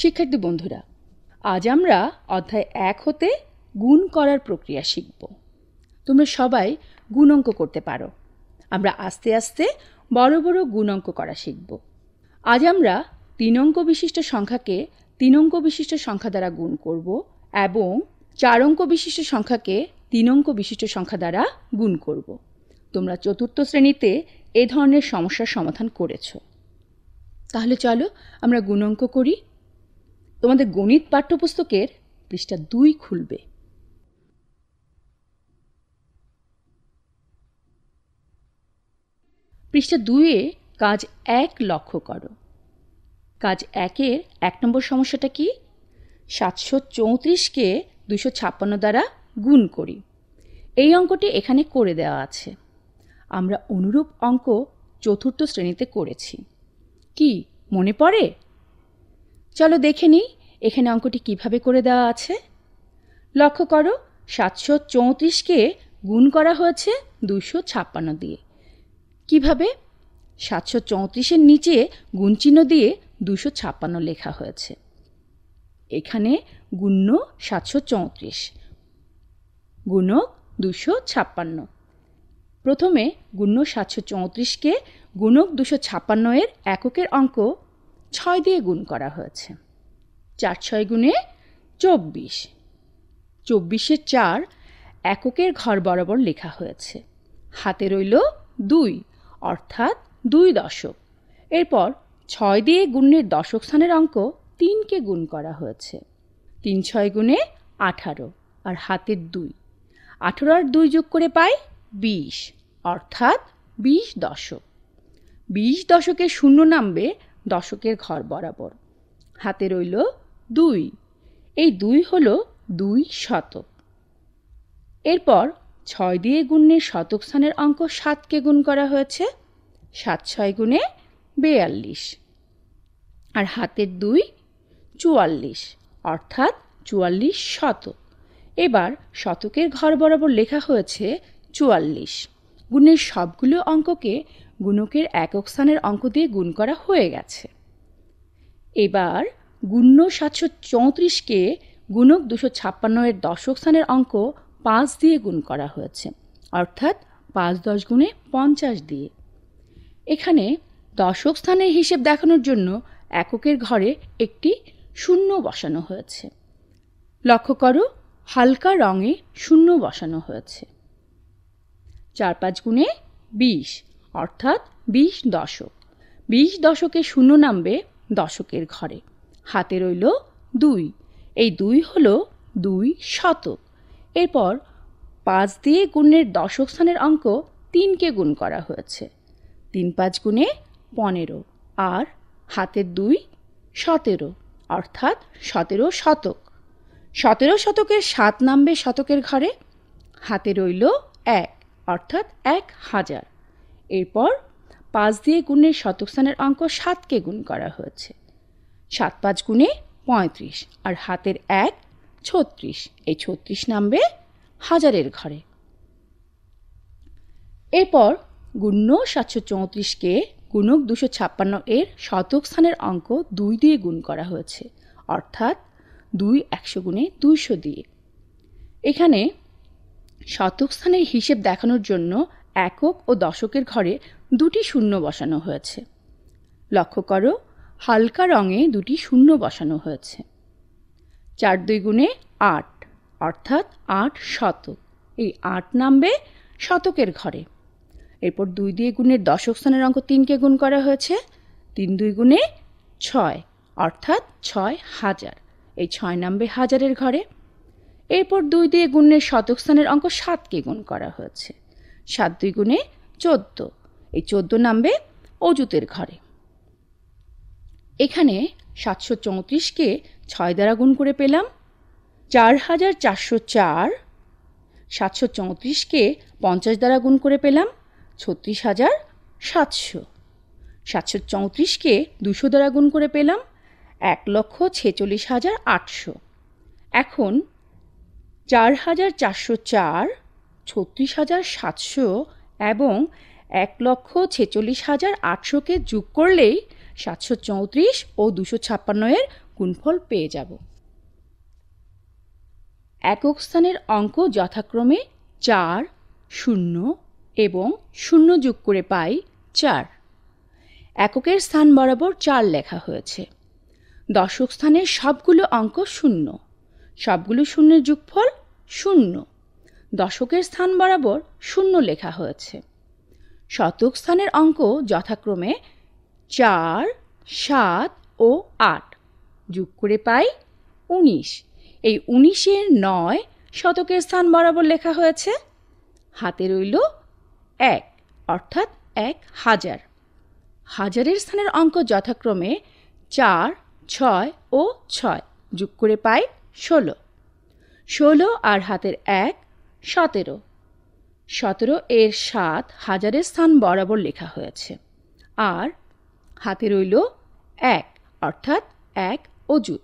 F: শিক্ষার্থী বন্ধুরা আজ আমরা অধ্যায় এক হতে গুণ করার প্রক্রিয়া শিখব তোমরা সবাই গুণ অঙ্ক করতে পারো আমরা আস্তে আস্তে বড় বড় গুণ অঙ্ক করা শিখব আজ আমরা তিন অঙ্ক বিশিষ্ট সংখ্যাকে তিন অঙ্ক বিশিষ্ট সংখ্যা দ্বারা গুণ করব এবং চার অঙ্ক বিশিষ্ট সংখ্যাকে তিন অঙ্ক বিশিষ্ট সংখ্যা দ্বারা গুণ করব তোমরা চতুর্থ শ্রেণীতে এ ধরনের সমস্যার সমাধান করেছ তাহলে চলো আমরা গুণঙ্ক করি তোমাদের গণিত পাঠ্যপুস্তকের পৃষ্ঠা দুই খুলবে পৃষ্ঠা দুইয়ে কাজ এক লক্ষ্য করো কাজ একের এক নম্বর সমস্যাটা কি সাতশো চৌত্রিশকে দুশো ছাপ্পান্ন দ্বারা গুণ করি এই অঙ্কটি এখানে করে দেওয়া আছে আমরা অনুরূপ অঙ্ক চতুর্থ শ্রেণীতে করেছি কি মনে পড়ে চলো দেখে নিই এখানে অঙ্কটি কিভাবে করে দেওয়া আছে লক্ষ্য করো সাতশো চৌত্রিশকে গুণ করা হয়েছে দুশো ছাপ্পান্ন দিয়ে কিভাবে সাতশো চৌত্রিশের নিচে গুণচিহ্ন দিয়ে দুশো ছাপ্পান্ন লেখা হয়েছে এখানে গুণ্য সাতশো চৌত্রিশ গুণক দুশো ছাপ্পান্ন প্রথমে গুণ্য সাতশো চৌত্রিশকে গুণক দুশো ছাপান্ন এর এককের অঙ্ক ছয় দিয়ে গুণ করা হয়েছে চার ছয় গুণে চব্বিশ চব্বিশের চার এককের ঘর বরাবর লেখা হয়েছে হাতে রইল দুই অর্থাৎ দুই দশক এরপর ছয় দিয়ে গুণের দশক স্থানের অঙ্ক তিনকে গুণ করা হয়েছে তিন ছয় গুণে আঠারো আর হাতের দুই আঠারো আর দুই যোগ করে পাই বিশ অর্থাৎ বিশ দশক বিশ দশকে শূন্য নামবে দশকের ঘর বরাবর হাতে রইল দুই এই দুই হল দুই শতক এরপর ছয় দিয়ে গুণে শতক স্থানের অঙ্ক সাতকে গুণ করা হয়েছে সাত ছয় গুণে বেয়াল্লিশ আর হাতের দুই চুয়াল্লিশ অর্থাৎ চুয়াল্লিশ শতক এবার শতকের ঘর বরাবর লেখা হয়েছে চুয়াল্লিশ গুণের সবগুলো অঙ্ককে গুণকের একক স্থানের অঙ্ক দিয়ে গুণ করা হয়ে গেছে এবার গুণ্য সাতশো চৌত্রিশকে গুণক দুশো এর দশক স্থানের অঙ্ক পাঁচ দিয়ে গুণ করা হয়েছে অর্থাৎ পাঁচ দশ গুণে পঞ্চাশ দিয়ে এখানে দশক স্থানের হিসেব দেখানোর জন্য এককের ঘরে একটি শূন্য বসানো হয়েছে লক্ষ্য করো হালকা রঙে শূন্য বসানো হয়েছে চার পাঁচ গুণে বিশ অর্থাৎ বিশ দশক বিশ দশকে শূন্য নামবে দশকের ঘরে হাতে রইল দুই এই দুই হল দুই শতক এরপর পাঁচ দিয়ে গুণের দশক স্থানের অঙ্ক তিনকে গুণ করা হয়েছে তিন পাঁচ গুণে পনেরো আর হাতের দুই সতেরো অর্থাৎ সতেরো শতক সতেরো শতকের সাত নামবে শতকের ঘরে হাতে রইল এক অর্থাৎ এক হাজার এরপর পাঁচ দিয়ে গুণের শতকস্থানের অঙ্ক সাতকে গুণ করা হয়েছে সাত পাঁচ গুণে পঁয়ত্রিশ আর হাতের এক ছত্রিশ এই ছত্রিশ নামবে হাজারের ঘরে এরপর গুণ্য সাতশো চৌত্রিশকে গুণক দুশো ছাপ্পান্ন এর শতক স্থানের অঙ্ক দুই দিয়ে গুণ করা হয়েছে অর্থাৎ দুই একশো গুণে দুইশো দিয়ে এখানে শতকস্থানের হিসেব দেখানোর জন্য একক ও দশকের ঘরে দুটি শূন্য বসানো হয়েছে লক্ষ্য করো হালকা রঙে দুটি শূন্য বসানো হয়েছে চার দুই গুণে আট অর্থাৎ আট শতক এই আট নামবে শতকের ঘরে এরপর দুই দিয়ে গুণের দশক স্থানের অঙ্ক তিনকে গুণ করা হয়েছে তিন দুই গুণে ছয় অর্থাৎ ছয় হাজার এই ছয় নামবে হাজারের ঘরে এরপর দুই দিয়ে গুণের শতকস্থানের অঙ্ক সাতকে গুণ করা হয়েছে সাত দুই গুণে চোদ্দ এই চোদ্দ নামবে অজুতের ঘরে এখানে সাতশো চৌত্রিশকে ছয় দ্বারা গুণ করে পেলাম চার হাজার চারশো চার সাতশো চৌত্রিশকে পঞ্চাশ দ্বারা গুণ করে পেলাম ছত্রিশ হাজার সাতশো সাতশো চৌত্রিশকে দুশো দ্বারা গুণ করে পেলাম এক লক্ষ ছেচল্লিশ হাজার আটশো এখন চার হাজার চারশো চার ছত্রিশ হাজার সাতশো এবং এক লক্ষ ছেচল্লিশ হাজার আটশোকে যোগ করলেই সাতশো চৌত্রিশ ও দুশো ছাপ্পান্ন এর গুণফল পেয়ে যাব একক স্থানের অঙ্ক যথাক্রমে চার শূন্য এবং শূন্য যোগ করে পাই চার এককের স্থান বরাবর চার লেখা হয়েছে দশক স্থানের সবগুলো অঙ্ক শূন্য সবগুলো শূন্যের যুগফল শূন্য দশকের স্থান বরাবর শূন্য লেখা হয়েছে শতক স্থানের অঙ্ক যথাক্রমে চার সাত ও আট যোগ করে পাই উনিশ এই উনিশের নয় শতকের স্থান বরাবর লেখা হয়েছে হাতে রইল এক অর্থাৎ এক হাজার হাজারের স্থানের অঙ্ক যথাক্রমে চার ছয় ও ছয় যোগ করে পাই ষোলো ষোলো আর হাতের এক সতেরো সতেরো এর সাত হাজারের স্থান বরাবর লেখা হয়েছে আর হাতে রইল এক অর্থাৎ এক অজুত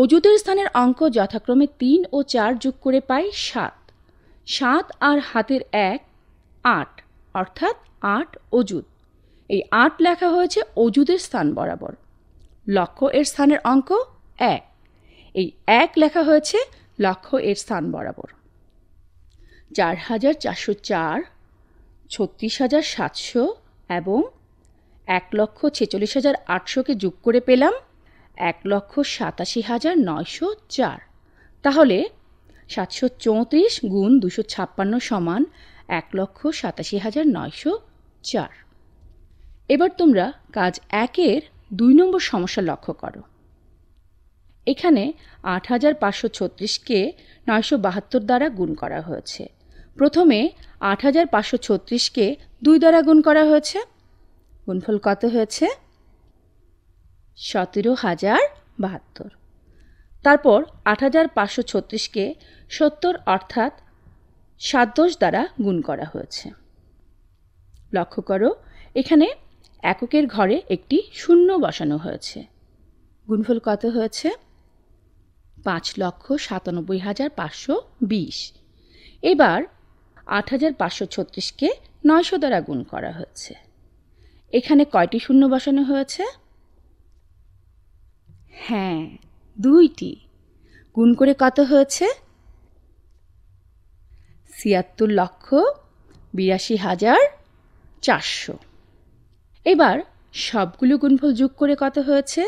F: অজুতের স্থানের অঙ্ক যথাক্রমে তিন ও চার যোগ করে পাই সাত সাত আর হাতের এক আট অর্থাৎ আট অজুত এই আট লেখা হয়েছে অজুদের স্থান বরাবর লক্ষ্য এর স্থানের অঙ্ক এক এই এক লেখা হয়েছে লক্ষ্য এর স্থান বরাবর চার হাজার চারশো চার ছত্রিশ হাজার সাতশো এবং এক লক্ষ ছেচল্লিশ হাজার আটশোকে যোগ করে পেলাম এক লক্ষ সাতাশি হাজার নয়শো চার তাহলে সাতশো চৌত্রিশ গুণ দুশো ছাপ্পান্ন সমান এক লক্ষ সাতাশি হাজার নয়শো চার এবার তোমরা কাজ একের দুই নম্বর সমস্যা লক্ষ্য করো এখানে আট হাজার পাঁচশো ছত্রিশকে নয়শো বাহাত্তর দ্বারা গুণ করা হয়েছে প্রথমে আট হাজার পাঁচশো ছত্রিশকে দুই দ্বারা গুণ করা হয়েছে গুণফল কত হয়েছে সতেরো হাজার বাহাত্তর তারপর আট হাজার পাঁচশো ছত্রিশকে সত্তর অর্থাৎ সাত দশ দ্বারা গুণ করা হয়েছে লক্ষ্য করো এখানে এককের ঘরে একটি শূন্য বসানো হয়েছে গুণফল কত হয়েছে পাঁচ লক্ষ সাতানব্বই হাজার পাঁচশো বিশ এবার আট হাজার পাঁচশো ছত্রিশকে নয়শো দ্বারা গুণ করা হয়েছে এখানে কয়টি শূন্য বসানো হয়েছে হ্যাঁ দুইটি গুণ করে কত হয়েছে ছিয়াত্তর লক্ষ বিরাশি হাজার চারশো এবার সবগুলো গুণফল যোগ করে কত হয়েছে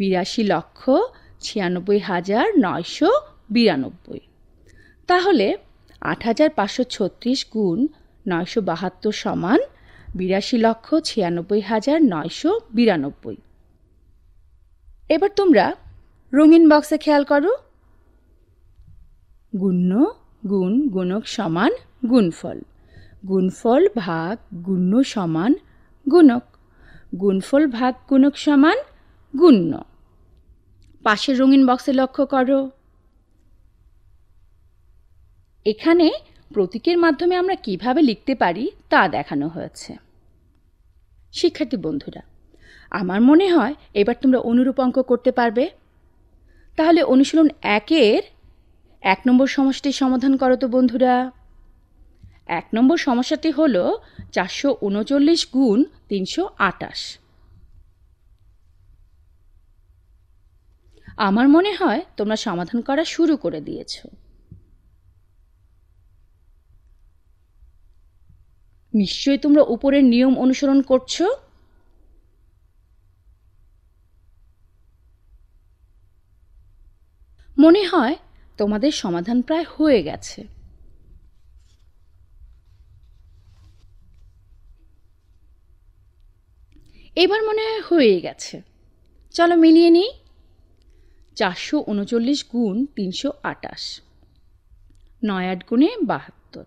F: বিরাশি লক্ষ ছিয়ানব্বই হাজার নয়শো বিরানব্বই তাহলে আট হাজার পাঁচশো ছত্রিশ গুণ নয়শো বাহাত্তর সমান বিরাশি লক্ষ ছিয়ানব্বই হাজার নয়শো বিরানব্বই এবার তোমরা রঙিন বক্সে খেয়াল করো গুণ্য গুণ গুণক সমান গুণফল গুণফল ভাগ গুণ্য সমান গুণক গুণফল ভাগ গুণক সমান গুণ্য পাশের রঙিন বক্সে লক্ষ্য করো এখানে প্রতীকের মাধ্যমে আমরা কিভাবে লিখতে পারি তা দেখানো হয়েছে শিক্ষার্থী বন্ধুরা আমার মনে হয় এবার তোমরা অনুরূপ অঙ্ক করতে পারবে তাহলে অনুশীলন একের এক নম্বর সমস্যাটি সমাধান করো তো বন্ধুরা এক নম্বর সমস্যাটি হল চারশো উনচল্লিশ গুণ তিনশো আটাশ আমার মনে হয় তোমরা সমাধান করা শুরু করে দিয়েছ নিশ্চয়ই তোমরা উপরের নিয়ম অনুসরণ করছো মনে হয় তোমাদের সমাধান প্রায় হয়ে গেছে
B: এবার মনে হয় হয়ে
F: গেছে চলো মিলিয়ে নিই চারশো উনচল্লিশ গুণ তিনশো আটাশ নয় আট গুণে বাহাত্তর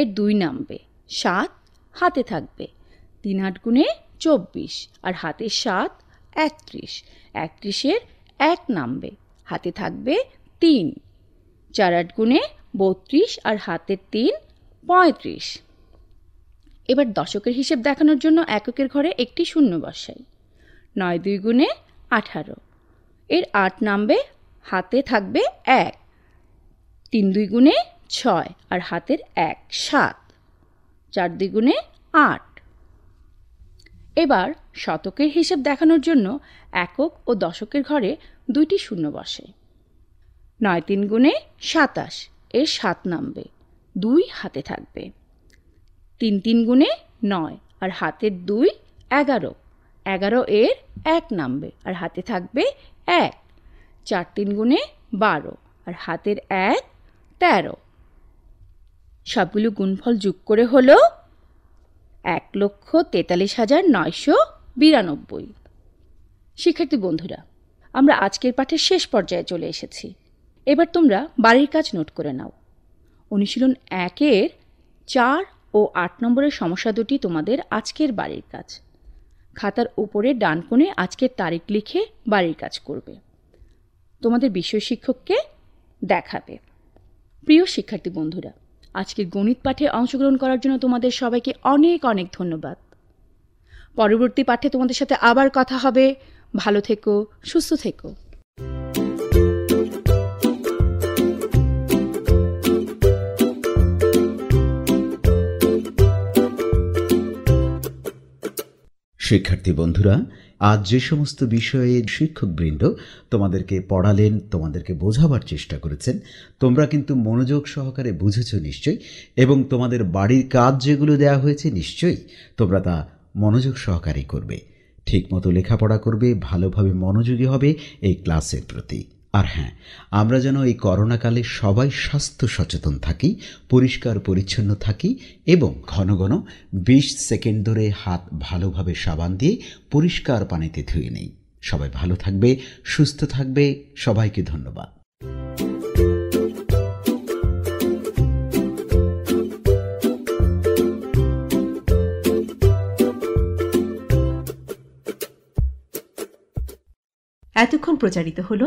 F: এর দুই নামবে সাত হাতে থাকবে তিন আট গুণে চব্বিশ আর হাতে সাত একত্রিশ একত্রিশের এক নামবে হাতে থাকবে তিন চার আট গুণে বত্রিশ আর হাতের তিন পঁয়ত্রিশ এবার দশকের হিসেব দেখানোর জন্য এককের ঘরে একটি শূন্য বসাই নয় দুই গুণে আঠারো এর আট নামবে হাতে থাকবে এক তিন দুই গুণে ছয় আর হাতের এক সাত চার দুই গুণে আট এবার শতকের হিসেব দেখানোর জন্য একক ও দশকের ঘরে দুইটি শূন্য বসে নয় তিন গুণে সাতাশ এর সাত নামবে দুই হাতে থাকবে তিন তিন গুণে নয় আর হাতের দুই এগারো এগারো এর এক নামবে আর হাতে থাকবে এক চার তিন গুণে বারো আর হাতের এক তেরো সবগুলো গুণফল যোগ করে হলো এক লক্ষ তেতাল্লিশ হাজার নয়শো বিরানব্বই শিক্ষার্থী বন্ধুরা আমরা আজকের পাঠের শেষ পর্যায়ে চলে এসেছি এবার তোমরা বাড়ির কাজ নোট করে নাও অনুশীলন একের চার ও আট নম্বরের সমস্যা দুটি তোমাদের আজকের বাড়ির কাজ খাতার উপরে ডান কোণে আজকের তারিখ লিখে বাড়ির কাজ করবে তোমাদের বিষয় শিক্ষককে দেখাবে প্রিয় শিক্ষার্থী বন্ধুরা আজকের গণিত পাঠে অংশগ্রহণ করার জন্য তোমাদের সবাইকে অনেক অনেক ধন্যবাদ পরবর্তী পাঠে তোমাদের সাথে আবার কথা হবে ভালো থেকো সুস্থ থেকো
A: শিক্ষার্থী বন্ধুরা আজ যে সমস্ত বিষয়ে শিক্ষকবৃন্দ তোমাদেরকে পড়ালেন তোমাদেরকে বোঝাবার চেষ্টা করেছেন তোমরা কিন্তু মনোযোগ সহকারে বুঝেছ নিশ্চয়ই এবং তোমাদের বাড়ির কাজ যেগুলো দেওয়া হয়েছে নিশ্চয়ই তোমরা তা মনোযোগ সহকারে করবে ঠিকমতো লেখাপড়া করবে ভালোভাবে মনোযোগী হবে এই ক্লাসের প্রতি আর হ্যাঁ আমরা যেন এই করোনাকালে সবাই স্বাস্থ্য সচেতন থাকি পরিষ্কার পরিচ্ছন্ন থাকি এবং ঘন ঘন বিশ সেকেন্ড ধরে হাত ভালোভাবে সাবান দিয়ে পরিষ্কার পানিতে ধুয়ে নেই সবাই ভালো থাকবে সুস্থ থাকবে সবাইকে ধন্যবাদ
D: এতক্ষণ প্রচারিত হলো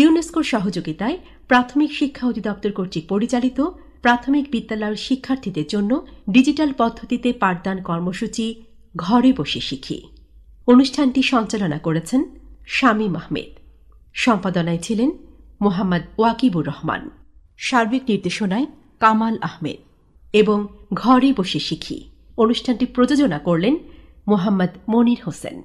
D: ইউনেস্কোর সহযোগিতায় প্রাথমিক শিক্ষা অধিদপ্তর কর্তৃক পরিচালিত প্রাথমিক বিদ্যালয়ের শিক্ষার্থীদের জন্য ডিজিটাল পদ্ধতিতে পাঠদান কর্মসূচি ঘরে বসে শিখি অনুষ্ঠানটি সঞ্চালনা করেছেন শামীম আহমেদ সম্পাদনায় ছিলেন মোহাম্মদ ওয়াকিবুর রহমান সার্বিক নির্দেশনায় কামাল আহমেদ এবং ঘরে বসে শিখি অনুষ্ঠানটি প্রযোজনা করলেন মোহাম্মদ মনির হোসেন